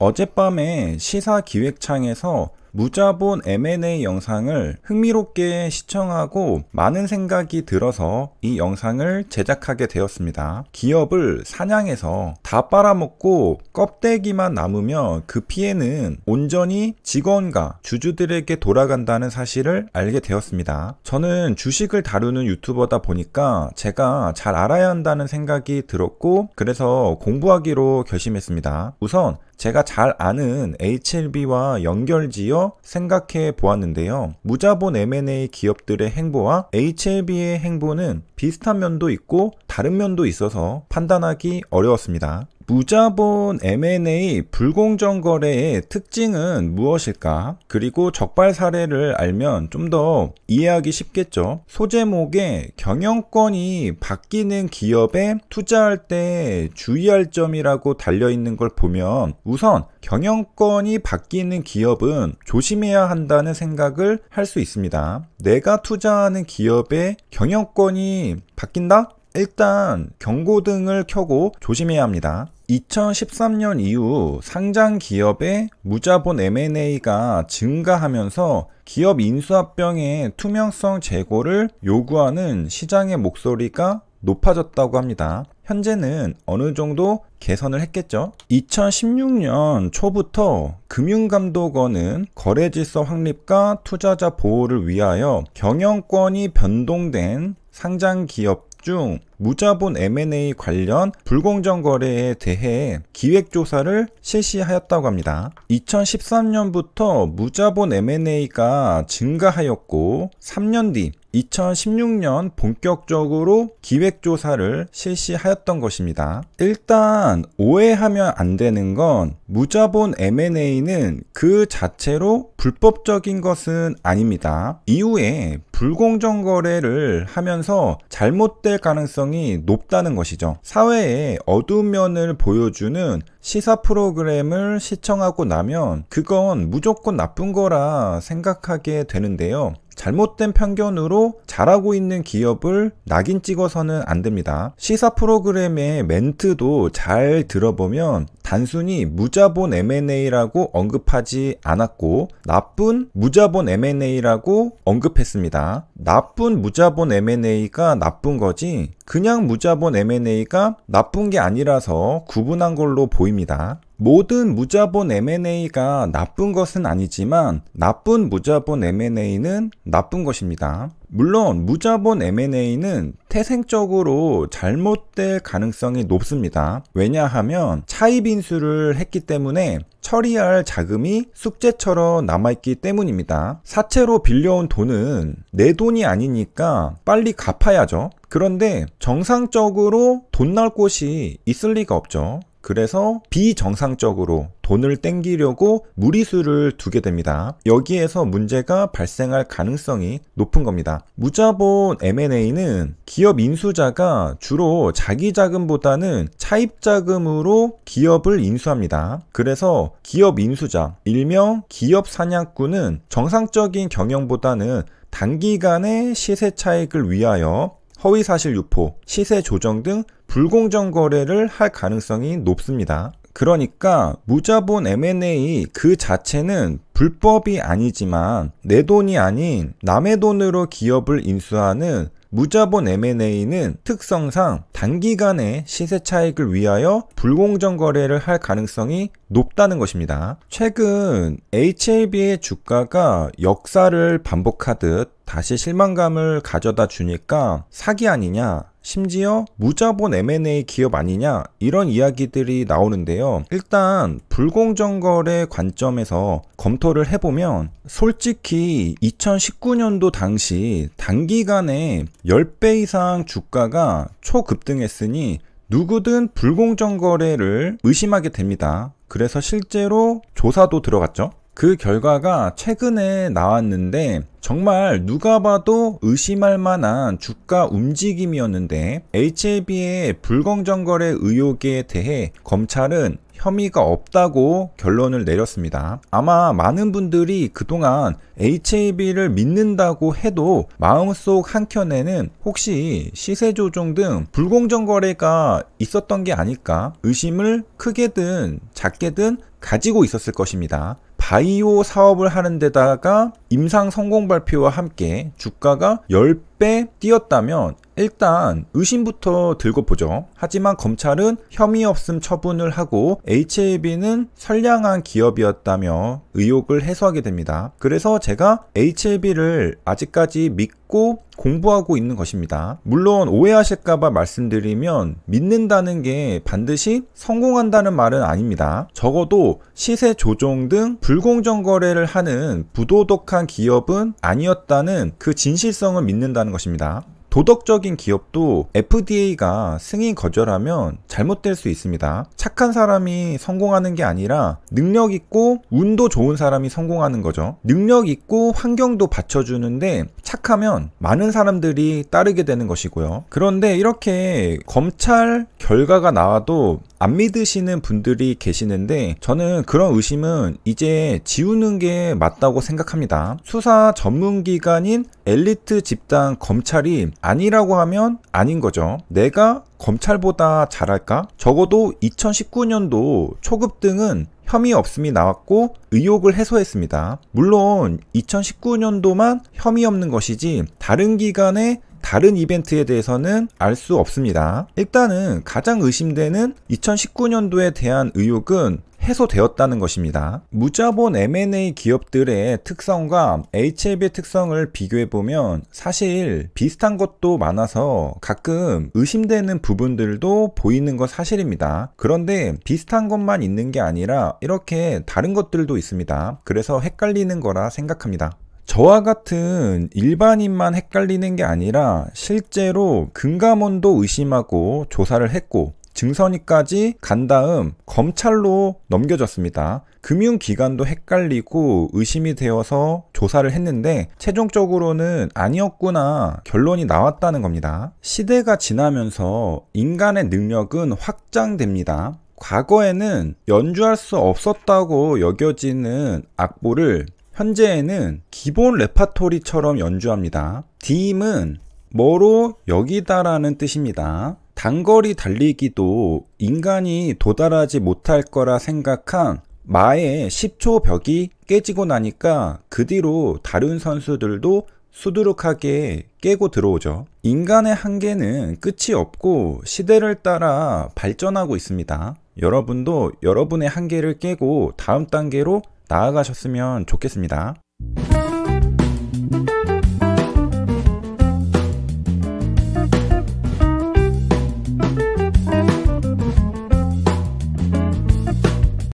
어젯밤에 시사 기획창에서 무자본 M&A 영상을 흥미롭게 시청하고 많은 생각이 들어서 이 영상을 제작하게 되었습니다. 기업을 사냥해서 다 빨아먹고 껍데기만 남으며그 피해는 온전히 직원과 주주들에게 돌아간다는 사실을 알게 되었습니다. 저는 주식을 다루는 유튜버다 보니까 제가 잘 알아야 한다는 생각이 들었고 그래서 공부하기로 결심했습니다. 우선 제가 잘 아는 HLB와 연결지어 생각해 보았는데요. 무자본 M&A 기업들의 행보와 HLB의 행보는 비슷한 면도 있고 다른 면도 있어서 판단하기 어려웠습니다. 무자본 M&A 불공정 거래의 특징은 무엇일까? 그리고 적발 사례를 알면 좀 더 이해하기 쉽겠죠. 소제목에 경영권이 바뀌는 기업에 투자할 때 주의할 점이라고 달려 있는 걸 보면 우선 경영권이 바뀌는 기업은 조심해야 한다는 생각을 할 수 있습니다. 내가 투자하는 기업의 경영권이 바뀐다? 일단 경고등을 켜고 조심해야 합니다. 2013년 이후 상장 기업의 무자본 M&A가 증가하면서 기업 인수합병의 투명성 제고를 요구하는 시장의 목소리가 높아졌다고 합니다. 현재는 어느 정도 개선을 했겠죠. 2016년 초부터 금융감독원은 거래질서 확립과 투자자 보호를 위하여 경영권이 변동된 상장 기업 중 무자본 M&A 관련 불공정 거래에 대해 기획조사를 실시하였다고 합니다. 2013년부터 무자본 M&A가 증가하였고 3년 뒤 2016년 본격적으로 기획조사를 실시하였던 것입니다. 일단 오해하면 안 되는 건 무자본 M&A는 그 자체로 불법적인 것은 아닙니다. 이후에 불공정 거래를 하면서 잘못될 가능성이 높다는 것이죠. 사회의 어두운 면을 보여주는 시사 프로그램을 시청하고 나면 그건 무조건 나쁜 거라 생각하게 되는데요. 잘못된 편견으로 잘하고 있는 기업을 낙인 찍어서는 안 됩니다. 시사 프로그램의 멘트도 잘 들어보면 단순히 무자본 M&A라고 언급하지 하지 않았고 나쁜 무자본 M&A라고 언급했습니다. 나쁜 무자본 M&A가 나쁜 거지 그냥 무자본 M&A가 나쁜 게 아니라서 구분한 걸로 보입니다. 모든 무자본 M&A가 나쁜 것은 아니지만 나쁜 무자본 M&A는 나쁜 것입니다. 물론 무자본 M&A는 태생적으로 잘못될 가능성이 높습니다. 왜냐하면 차입 인수를 했기 때문에 처리할 자금이 숙제처럼 남아있기 때문입니다. 사채로 빌려온 돈은 내 돈이 아니니까 빨리 갚아야죠. 그런데 정상적으로 돈 날 곳이 있을 리가 없죠. 그래서 비정상적으로 돈을 땡기려고 무리수를 두게 됩니다. 여기에서 문제가 발생할 가능성이 높은 겁니다. 무자본 M&A는 기업 인수자가 주로 자기 자금보다는 차입 자금으로 기업을 인수합니다. 그래서 기업 인수자, 일명 기업 사냥꾼은 정상적인 경영보다는 단기간의 시세 차익을 위하여 허위사실 유포, 시세 조정 등 불공정 거래를 할 가능성이 높습니다. 그러니까 무자본 M&A 그 자체는 불법이 아니지만 내 돈이 아닌 남의 돈으로 기업을 인수하는 무자본 M&A는 특성상 단기간에 시세 차익을 위하여 불공정 거래를 할 가능성이 높다는 것입니다. 최근 HLB의 주가가 역사를 반복하듯 다시 실망감을 가져다 주니까 사기 아니냐 심지어 무자본 M&A 기업 아니냐 이런 이야기들이 나오는데요. 일단 불공정 거래 관점에서 검토를 해보면 솔직히 2019년도 당시 단기간에 10배 이상 주가가 초급등했으니 누구든 불공정 거래를 의심하게 됩니다. 그래서 실제로 조사도 들어갔죠. 그 결과가 최근에 나왔는데 정말 누가 봐도 의심할 만한 주가 움직임이었는데 HLB의 불공정 거래 의혹에 대해 검찰은 혐의가 없다고 결론을 내렸습니다. 아마 많은 분들이 그동안 HAB를 믿는다고 해도 마음속 한켠에는 혹시 시세 조종 등 불공정 거래가 있었던 게 아닐까 의심을 크게든 작게든 가지고 있었을 것입니다. 바이오 사업을 하는 데다가 임상 성공 발표와 함께 주가가 빼 뛰었다면 일단 의심부터 들고 보죠. 하지만 검찰은 혐의 없음 처분을 하고 HLB는 선량한 기업이었다며 의혹을 해소하게 됩니다. 그래서 제가 HLB를 아직까지 믿고 공부하고 있는 것입니다. 물론 오해하실까봐 말씀드리면 믿는다는 게 반드시 성공한다는 말은 아닙니다. 적어도 시세 조종 등 불공정 거래를 하는 부도덕한 기업은 아니었다는 그 진실성을 믿는다는 것입니다. 도덕적인 기업도 FDA가 승인 거절하면 잘못될 수 있습니다. 착한 사람이 성공하는 게 아니라 능력 있고 운도 좋은 사람이 성공하는 거죠. 능력 있고 환경도 받쳐주는데 착하면 많은 사람들이 따르게 되는 것이고요. 그런데 이렇게 검찰 결과가 나와도 안 믿으시는 분들이 계시는데 저는 그런 의심은 이제 지우는 게 맞다고 생각합니다. 수사 전문 기관인 엘리트 집단 검찰이 아니라고 하면 아닌 거죠. 내가 검찰보다 잘할까? 적어도 2019년도 초급 등은 혐의 없음이 나왔고 의혹을 해소했습니다. 물론 2019년도만 혐의 없는 것이지 다른 기간에 다른 이벤트에 대해서는 알 수 없습니다. 일단은 가장 의심되는 2019년도에 대한 의혹은 해소되었다는 것입니다. 무자본 M&A 기업들의 특성과 HLB의 특성을 비교해보면 사실 비슷한 것도 많아서 가끔 의심되는 부분들도 보이는 것 사실입니다. 그런데 비슷한 것만 있는 게 아니라 이렇게 다른 것들도 있습니다. 그래서 헷갈리는 거라 생각합니다. 저와 같은 일반인만 헷갈리는 게 아니라 실제로 금감원도 의심하고 조사를 했고 증선이까지 간 다음 검찰로 넘겨졌습니다. 금융기관도 헷갈리고 의심이 되어서 조사를 했는데 최종적으로는 아니었구나 결론이 나왔다는 겁니다. 시대가 지나면서 인간의 능력은 확장됩니다. 과거에는 연주할 수 없었다고 여겨지는 악보를 현재에는 기본 레파토리처럼 연주합니다. 디임은 뭐로 여기다라는 뜻입니다. 단거리 달리기도 인간이 도달하지 못할 거라 생각한 마의 10초 벽이 깨지고 나니까 그 뒤로 다른 선수들도 수두룩하게 깨고 들어오죠. 인간의 한계는 끝이 없고 시대를 따라 발전하고 있습니다. 여러분도 여러분의 한계를 깨고 다음 단계로 나아가셨으면 좋겠습니다.